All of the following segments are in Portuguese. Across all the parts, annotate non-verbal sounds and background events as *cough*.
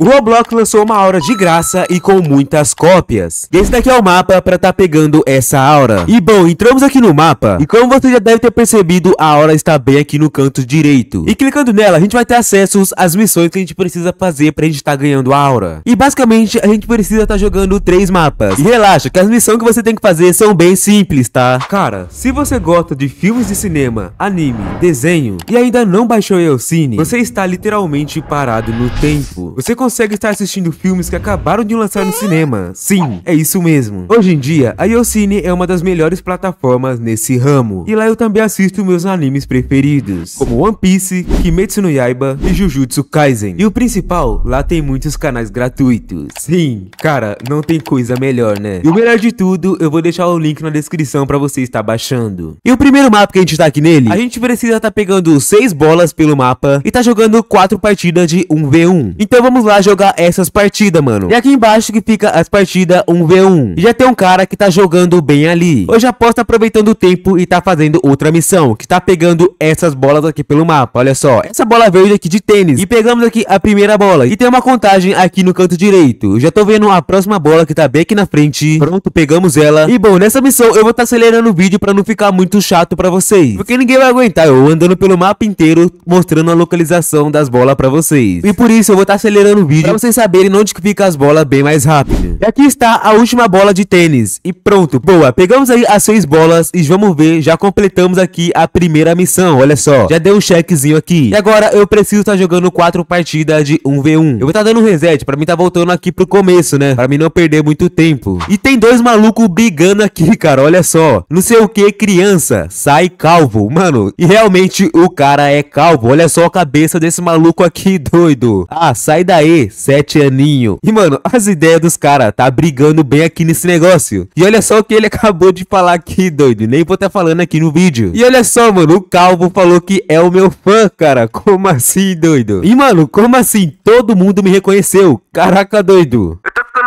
O Roblox lançou uma aura de graça e com muitas cópias. E esse daqui é o mapa para tá pegando essa aura. E bom, entramos aqui no mapa e como você já deve ter percebido, a aura está bem aqui no canto direito. E clicando nela, a gente vai ter acesso às missões que a gente precisa fazer pra gente estar tá ganhando a aura. E basicamente, a gente precisa estar tá jogando três mapas. E relaxa, que as missões que você tem que fazer são bem simples, tá? Cara, se você gosta de filmes de cinema, anime, desenho e ainda não baixou o Cine, você está literalmente parado no tempo. Você consegue estar assistindo filmes que acabaram de lançar no cinema. Sim, é isso mesmo. Hoje em dia, a Yocine é uma das melhores plataformas nesse ramo, e lá eu também assisto meus animes preferidos, como One Piece, Kimetsu no Yaiba e Jujutsu Kaisen. E o principal, lá tem muitos canais gratuitos. Sim, cara, não tem coisa melhor, né? E o melhor de tudo, eu vou deixar o link na descrição para você estar baixando. E o primeiro mapa que a gente tá aqui nele, a gente precisa estar tá pegando 6 bolas pelo mapa e tá jogando 4 partidas de 1v1. Então vamos lá lá jogar essas partidas, mano. E aqui embaixo que fica as partidas 1v1. E já tem um cara que tá jogando bem ali. Hoje aposta tá aproveitando o tempo e tá fazendo outra missão, que tá pegando essas bolas aqui pelo mapa, olha só. Essa bola verde aqui de tênis. E pegamos aqui a primeira bola. E tem uma contagem aqui no canto direito. já tô vendo a próxima bola que tá bem aqui na frente. Pronto, pegamos ela. E bom, nessa missão eu vou estar tá acelerando o vídeo pra não ficar muito chato pra vocês. Porque ninguém vai aguentar eu andando pelo mapa inteiro mostrando a localização das bolas pra vocês. E por isso eu vou estar tá acelerando vídeo pra vocês saberem onde fica as bolas bem mais rápido. E aqui está a última bola de tênis. E pronto, boa. Pegamos aí as seis bolas e vamos ver, já completamos aqui a primeira missão, olha só. Já deu um checkzinho aqui. E agora eu preciso estar tá jogando quatro partidas de 1v1. Eu vou estar tá dando um reset, pra mim tá voltando aqui pro começo, né? Pra mim não perder muito tempo. E tem dois malucos brigando aqui, *laughs* cara, olha só. Não sei o que, criança, sai calvo, mano. E realmente o cara é calvo, olha só a cabeça desse maluco aqui, *laughs* doido. Ah, sai daí, Sete aninho. E, mano, as ideias dos caras tá brigando bem aqui nesse negócio. E olha só o que ele *laughs* acabou de falar aqui, doido. Nem vou estar tá falando aqui no vídeo. E olha só, mano, o Calvo falou que é o meu fã, cara. *laughs* Como assim, doido? E, mano, como assim? Todo mundo me reconheceu. Caraca, doido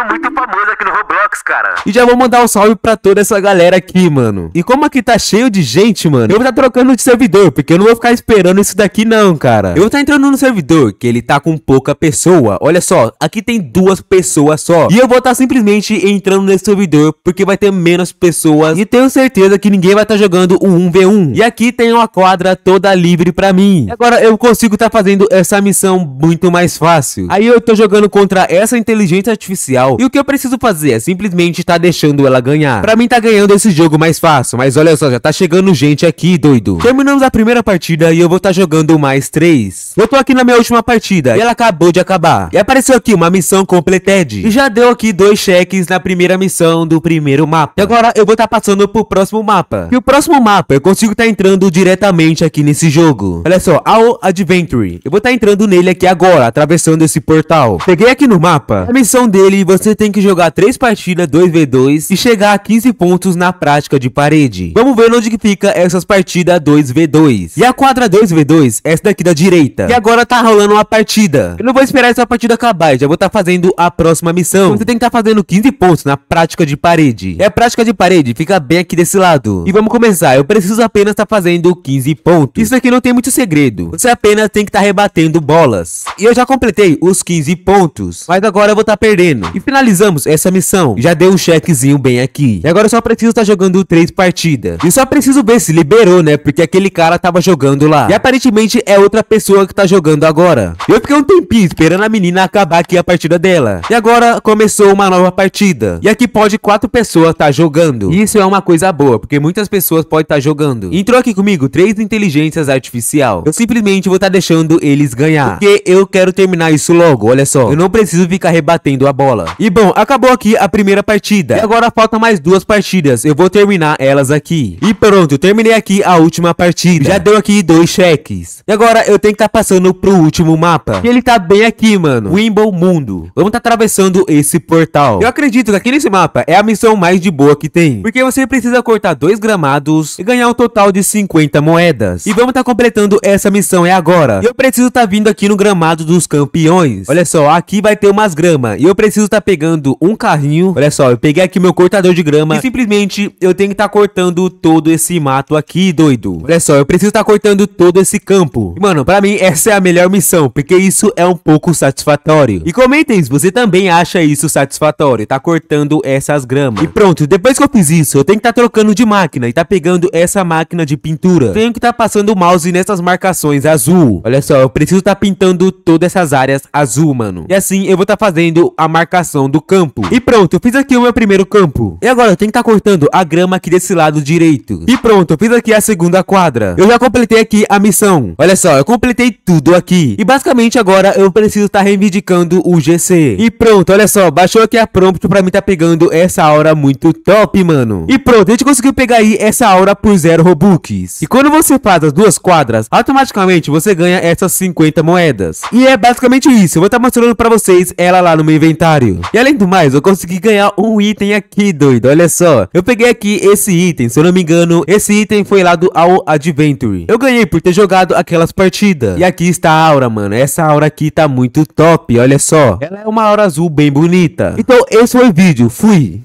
muito famoso aqui no Roblox, cara. E já vou mandar um salve pra toda essa galera aqui, mano. E como aqui tá cheio de gente, mano, eu vou tá trocando de servidor, porque eu não vou ficar esperando isso daqui não, cara. Eu vou tá entrando no servidor, que ele tá com pouca pessoa. Olha só, aqui tem duas pessoas só. E eu vou tá simplesmente entrando nesse servidor, porque vai ter menos pessoas. E tenho certeza que ninguém vai tá jogando o 1v1. E aqui tem uma quadra toda livre pra mim. Agora eu consigo tá fazendo essa missão muito mais fácil. Aí eu tô jogando contra essa inteligência artificial e o que eu preciso fazer é simplesmente tá deixando ela ganhar. Pra mim tá ganhando esse jogo mais fácil, mas olha só, já tá chegando gente aqui, doido. Terminamos a primeira partida e eu vou tá jogando mais três. Eu tô aqui na minha última partida e ela acabou de acabar. E apareceu aqui uma missão completed. E já deu aqui dois cheques na primeira missão do primeiro mapa. E agora eu vou tá passando pro próximo mapa. E o próximo mapa eu consigo tá entrando diretamente aqui nesse jogo. Olha só, Ao Adventure. Eu vou tá entrando nele aqui agora, atravessando esse portal. Peguei aqui no mapa a missão dele você você tem que jogar 3 partidas 2v2 e chegar a 15 pontos na prática de parede. Vamos ver onde que fica essas partidas 2v2. E a quadra 2v2 é essa daqui da direita. E agora tá rolando uma partida. Eu não vou esperar essa partida acabar, já vou estar tá fazendo a próxima missão. você tem que estar tá fazendo 15 pontos na prática de parede. E a prática de parede fica bem aqui desse lado. E vamos começar, eu preciso apenas estar tá fazendo 15 pontos. Isso aqui não tem muito segredo, você apenas tem que estar tá rebatendo bolas. E eu já completei os 15 pontos, mas agora eu vou estar tá perdendo. E finalmente finalizamos essa missão. Já deu um chequezinho bem aqui. E agora eu só preciso estar tá jogando três partidas. E só preciso ver se liberou, né? Porque aquele cara tava jogando lá. E aparentemente é outra pessoa que tá jogando agora. Eu fiquei um tempinho esperando a menina acabar aqui a partida dela. E agora começou uma nova partida. E aqui pode quatro pessoas tá jogando. E isso é uma coisa boa, porque muitas pessoas podem estar tá jogando. Entrou aqui comigo três inteligências artificial. Eu simplesmente vou estar tá deixando eles ganhar. Porque eu quero terminar isso logo, olha só. Eu não preciso ficar rebatendo a bola. E e bom, acabou aqui a primeira partida. E agora falta mais duas partidas. Eu vou terminar elas aqui. E pronto, terminei aqui a última partida. Já deu aqui dois cheques. E agora eu tenho que estar tá passando pro último mapa. E ele tá bem aqui, mano. Wimble Mundo. Vamos tá atravessando esse portal. Eu acredito que aqui nesse mapa é a missão mais de boa que tem. Porque você precisa cortar dois gramados e ganhar um total de 50 moedas. E vamos tá completando essa missão é agora. E eu preciso tá vindo aqui no gramado dos campeões. Olha só, aqui vai ter umas gramas. E eu preciso tá pegando um carrinho. Olha só, eu peguei aqui meu cortador de grama e simplesmente eu tenho que estar tá cortando todo esse mato aqui, doido. Olha só, eu preciso estar tá cortando todo esse campo. E, mano, pra mim essa é a melhor missão, porque isso é um pouco satisfatório. E comentem se você também acha isso satisfatório, tá cortando essas gramas. E pronto, depois que eu fiz isso, eu tenho que estar tá trocando de máquina e tá pegando essa máquina de pintura. Tenho que estar tá passando o mouse nessas marcações azul. Olha só, eu preciso estar tá pintando todas essas áreas azul, mano. E assim eu vou estar tá fazendo a marcação do campo. E pronto, eu fiz aqui o meu primeiro campo. E agora eu tenho que estar tá cortando a grama aqui desse lado direito. E pronto, eu fiz aqui a segunda quadra. Eu já completei aqui a missão. Olha só, eu completei tudo aqui. E basicamente agora eu preciso estar tá reivindicando o GC. E pronto, olha só, baixou aqui a prompt pra mim tá pegando essa aura muito top, mano. E pronto, a gente conseguiu pegar aí essa aura por zero Robux. E quando você faz as duas quadras, automaticamente você ganha essas 50 moedas. E é basicamente isso, eu vou estar tá mostrando pra vocês ela lá no meu inventário. E além do mais, eu consegui ganhar um item aqui, doido. Olha só. Eu peguei aqui esse item, se eu não me engano. Esse item foi lá do Ao Adventure. Eu ganhei por ter jogado aquelas partidas. E aqui está a aura, mano. Essa aura aqui tá muito top, olha só. Ela é uma aura azul bem bonita. Então, esse foi o vídeo. Fui!